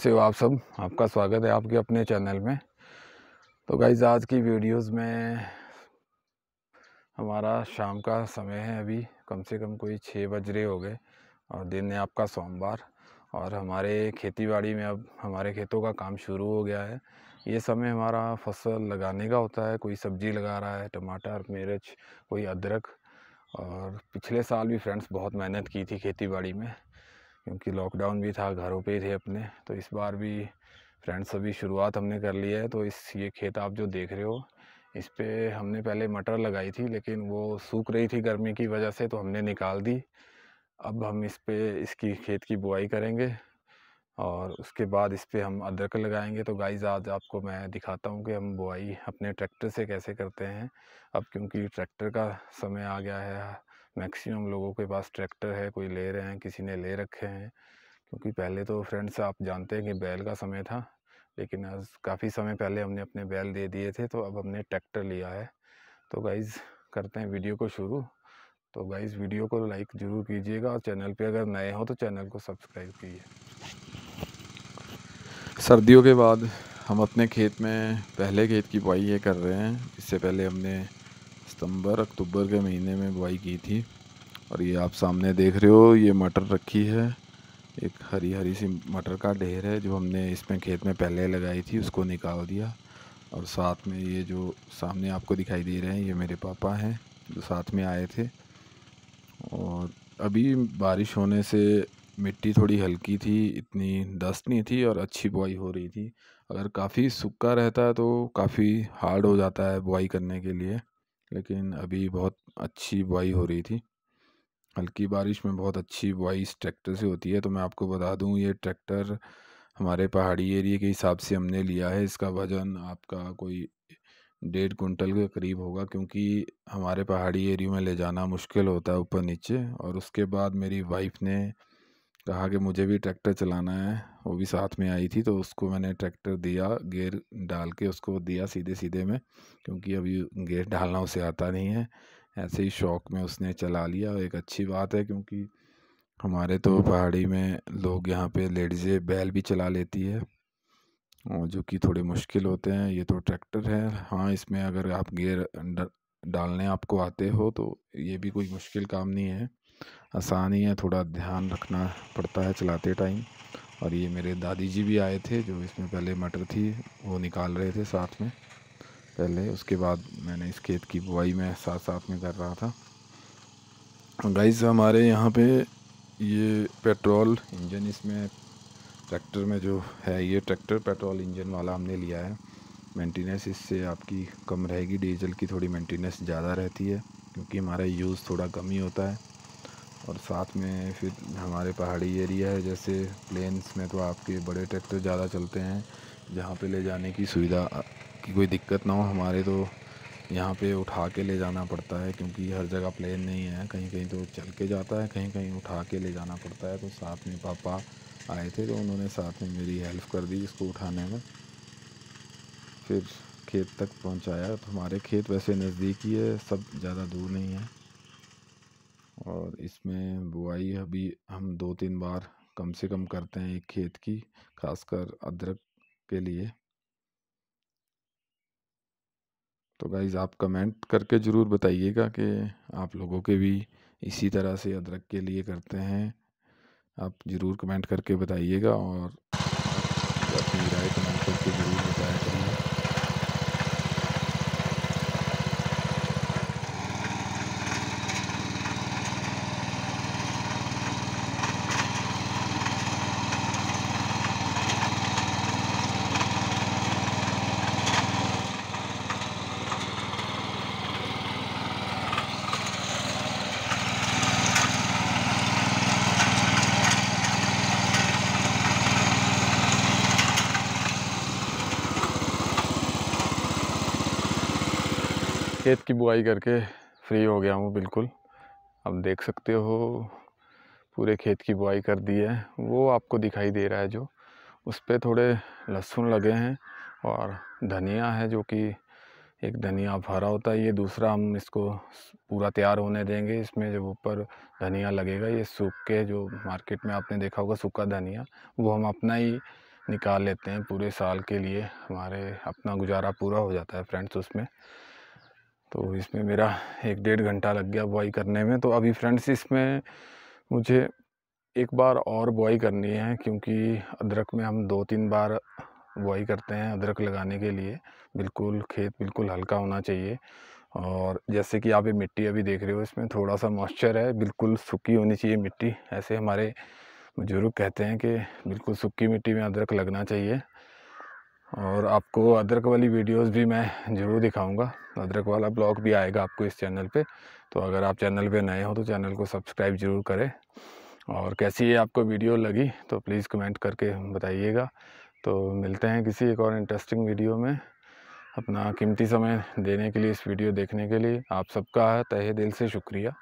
कैसे हो आप सब आपका स्वागत है आपके अपने चैनल में तो गाइज आज की वीडियोस में हमारा शाम का समय है अभी कम से कम कोई छः बज रहे हो गए और दिन है आपका सोमवार और हमारे खेतीबाड़ी में अब हमारे खेतों का काम शुरू हो गया है ये समय हमारा फसल लगाने का होता है कोई सब्जी लगा रहा है टमाटर मिर्च कोई अदरक और पिछले साल भी फ्रेंड्स बहुत मेहनत की थी खेती में क्योंकि लॉकडाउन भी था घरों पे ही थे अपने तो इस बार भी फ्रेंड्स अभी शुरुआत हमने कर ली है तो इस ये खेत आप जो देख रहे हो इस पर हमने पहले मटर लगाई थी लेकिन वो सूख रही थी गर्मी की वजह से तो हमने निकाल दी अब हम इस पर इसकी खेत की बुआई करेंगे और उसके बाद इस पर हम अदरक लगाएंगे तो गाइज आज आपको मैं दिखाता हूँ कि हम बुआई अपने ट्रैक्टर से कैसे करते हैं अब क्योंकि ट्रैक्टर का समय आ गया है मैक्सिमम लोगों के पास ट्रैक्टर है कोई ले रहे हैं किसी ने ले रखे हैं क्योंकि पहले तो फ्रेंड्स आप जानते हैं कि बैल का समय था लेकिन आज काफ़ी समय पहले हमने अपने बैल दे दिए थे तो अब हमने ट्रैक्टर लिया है तो गाइज़ करते हैं वीडियो को शुरू तो गाइज़ वीडियो को लाइक ज़रूर कीजिएगा और चैनल पे अगर नए हो तो चैनल को सब्सक्राइब कीजिए सर्दियों के बाद हम अपने खेत में पहले खेत की बुआई ये कर रहे हैं इससे पहले हमने सितंबर अक्टूबर के महीने में बुआई की थी और ये आप सामने देख रहे हो ये मटर रखी है एक हरी हरी सी मटर का ढेर है जो हमने इसमें खेत में पहले लगाई थी उसको निकाल दिया और साथ में ये जो सामने आपको दिखाई दे रहे हैं ये मेरे पापा हैं जो साथ में आए थे और अभी बारिश होने से मिट्टी थोड़ी हल्की थी इतनी दस्त नहीं थी और अच्छी बुआई हो रही थी अगर काफ़ी सूखा रहता है तो काफ़ी हार्ड हो जाता है बुआई करने के लिए लेकिन अभी बहुत अच्छी बुआई हो रही थी हल्की बारिश में बहुत अच्छी बुआई इस ट्रैक्टर से होती है तो मैं आपको बता दूं ये ट्रैक्टर हमारे पहाड़ी एरिए के हिसाब से हमने लिया है इसका वज़न आपका कोई डेढ़ कुंटल के करीब होगा क्योंकि हमारे पहाड़ी एरिया में ले जाना मुश्किल होता है ऊपर नीचे और उसके बाद मेरी वाइफ ने कहा कि मुझे भी ट्रैक्टर चलाना है वो भी साथ में आई थी तो उसको मैंने ट्रैक्टर दिया गेयर डाल के उसको दिया सीधे सीधे में क्योंकि अभी गेयर डालना उसे आता नहीं है ऐसे ही शौक में उसने चला लिया एक अच्छी बात है क्योंकि हमारे तो पहाड़ी में लोग यहाँ पे लेडीज़ें बैल भी चला लेती है और जो कि थोड़े मुश्किल होते हैं ये तो ट्रैक्टर है हाँ इसमें अगर आप गेयर डालने आपको आते हो तो ये भी कोई मुश्किल काम नहीं है आसानी है थोड़ा ध्यान रखना पड़ता है चलाते टाइम और ये मेरे दादी जी भी आए थे जो इसमें पहले मटर थी वो निकाल रहे थे साथ में पहले उसके बाद मैंने इस खेत की बुआई में साथ साथ में कर रहा था गाइस हमारे यहाँ पे ये पेट्रोल इंजन इसमें ट्रैक्टर में जो है ये ट्रैक्टर पेट्रोल इंजन वाला हमने लिया है मेंटेनेंस इससे आपकी कम रहेगी डीजल की थोड़ी मेंटेनेंस ज़्यादा रहती है क्योंकि हमारा यूज़ थोड़ा कम ही होता है और साथ में फिर हमारे पहाड़ी एरिया है जैसे प्लेन्स में तो आपके बड़े ट्रैक्टर ज़्यादा चलते हैं जहाँ पे ले जाने की सुविधा की कोई दिक्कत ना हो हमारे तो यहाँ पे उठा के ले जाना पड़ता है क्योंकि हर जगह प्लेन नहीं है कहीं कहीं तो चल के जाता है कहीं कहीं उठा के ले जाना पड़ता है तो साथ में पापा आए थे तो उन्होंने साथ में मेरी हेल्प कर दी इसको उठाने में फिर खेत तक पहुँचाया तो हमारे खेत वैसे नज़दीक ही है सब ज़्यादा दूर नहीं है और इसमें बुआई अभी हम दो तीन बार कम से कम करते हैं एक खेत की खासकर अदरक के लिए तो गाइज़ आप कमेंट करके ज़रूर बताइएगा कि आप लोगों के भी इसी तरह से अदरक के लिए करते हैं आप ज़रूर कमेंट करके बताइएगा और अपनी राय कमेंट करके ज़रूर बताया करिए खेत की बुआई करके फ्री हो गया हूँ बिल्कुल अब देख सकते हो पूरे खेत की बुआई कर दी है वो आपको दिखाई दे रहा है जो उस पर थोड़े लहसुन लगे हैं और धनिया है जो कि एक धनिया भरा होता है ये दूसरा हम इसको पूरा तैयार होने देंगे इसमें जब ऊपर धनिया लगेगा ये सूख के जो मार्केट में आपने देखा होगा सूखा धनिया वो हम अपना ही निकाल लेते हैं पूरे साल के लिए हमारे अपना गुजारा पूरा हो जाता है फ्रेंड्स उसमें तो इसमें मेरा एक डेढ़ घंटा लग गया बुआई करने में तो अभी फ्रेंड्स इसमें मुझे एक बार और बुआई करनी है क्योंकि अदरक में हम दो तीन बार बुआई करते हैं अदरक लगाने के लिए बिल्कुल खेत बिल्कुल हल्का होना चाहिए और जैसे कि आप ये मिट्टी अभी देख रहे हो इसमें थोड़ा सा मॉइस्चर है बिल्कुल सूखी होनी चाहिए मिट्टी ऐसे हमारे बुजुर्ग कहते हैं कि बिल्कुल सूखी मिट्टी में अदरक लगना चाहिए और आपको अदरक वाली वीडियोस भी मैं ज़रूर दिखाऊंगा अदरक वाला ब्लॉग भी आएगा आपको इस चैनल पे तो अगर आप चैनल पे नए हो तो चैनल को सब्सक्राइब ज़रूर करें और कैसी ये आपको वीडियो लगी तो प्लीज़ कमेंट करके बताइएगा तो मिलते हैं किसी एक और इंटरेस्टिंग वीडियो में अपना कीमती समय देने के लिए इस वीडियो देखने के लिए आप सबका तहे दिल से शुक्रिया